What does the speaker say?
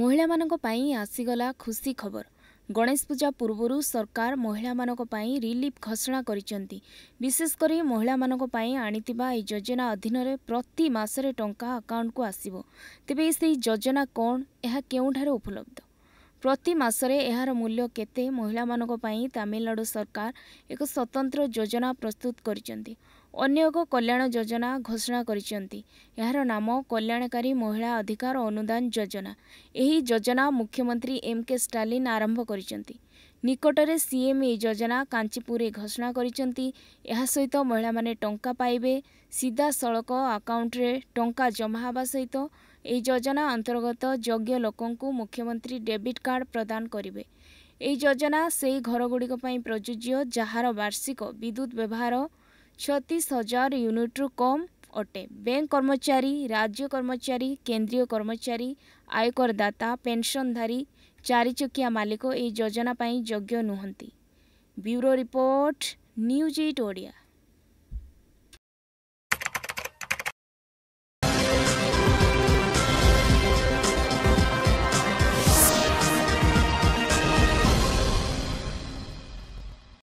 ମହିଳାମାନଙ୍କ ପାଇଁ ଆସିଗଲା ଖୁସି ଖବର ଗଣେଶ ପୂଜା ପୂର୍ବରୁ ସରକାର ମହିଳାମାନଙ୍କ ପାଇଁ ରିଲିଫ୍ ଘୋଷଣା କରିଛନ୍ତି ବିଶେଷ କରି ମହିଳାମାନଙ୍କ ପାଇଁ ଆଣିଥିବା ଏହି ଯୋଜନା ଅଧୀନରେ ପ୍ରତି ମାସରେ ଟଙ୍କା ଆକାଉଣ୍ଟକୁ ଆସିବ ତେବେ ସେହି ଯୋଜନା କ'ଣ ଏହା କେଉଁଠାରେ ଉପଲବ୍ଧ ପ୍ରତି ମାସରେ ଏହାର ମୂଲ୍ୟ କେତେ ମହିଳାମାନଙ୍କ ପାଇଁ ତାମିଲନାଡ଼ୁ ସରକାର ଏକ ସ୍ୱତନ୍ତ୍ର ଯୋଜନା ପ୍ରସ୍ତୁତ କରିଛନ୍ତି ଅନ୍ୟ ଏକ କଲ୍ୟାଣ ଯୋଜନା ଘୋଷଣା କରିଛନ୍ତି ଏହାର ନାମ କଲ୍ୟାଣକାରୀ ମହିଳା ଅଧିକାର ଅନୁଦାନ ଯୋଜନା ଏହି ଯୋଜନା ମୁଖ୍ୟମନ୍ତ୍ରୀ ଏମ୍ କେ ଷ୍ଟାଲିନ୍ ଆରମ୍ଭ କରିଛନ୍ତି ନିକଟରେ ସିଏମ୍ ଏହି ଯୋଜନା କାଞ୍ଚିପୁରରେ ଘୋଷଣା କରିଛନ୍ତି ଏହା ସହିତ ମହିଳାମାନେ ଟଙ୍କା ପାଇବେ ସିଧାସଳଖ ଆକାଉଣ୍ଟରେ ଟଙ୍କା ଜମା ହେବା ସହିତ ଏହି ଯୋଜନା ଅନ୍ତର୍ଗତ ଯୋଗ୍ୟ ଲୋକଙ୍କୁ ମୁଖ୍ୟମନ୍ତ୍ରୀ ଡେବିଟ୍ କାର୍ଡ଼ ପ୍ରଦାନ କରିବେ ଏହି ଯୋଜନା ସେହି ଘରଗୁଡ଼ିକ ପାଇଁ ପ୍ରଯୁଜ୍ୟ ଯାହାର ବାର୍ଷିକ ବିଦ୍ୟୁତ୍ ବ୍ୟବହାର ଛତିଶ ହଜାର ୟୁନିଟ୍ରୁ କମ୍ ଅଟେ ବ୍ୟାଙ୍କ କର୍ମଚାରୀ ରାଜ୍ୟ କର୍ମଚାରୀ କେନ୍ଦ୍ରୀୟ କର୍ମଚାରୀ ଆୟକରଦାତା ପେନ୍ସନଧାରୀ ଚାରିଚକିଆ ମାଲିକ ଏହି ଯୋଜନା ପାଇଁ ଯୋଗ୍ୟ ନୁହନ୍ତି bureau report news it Odia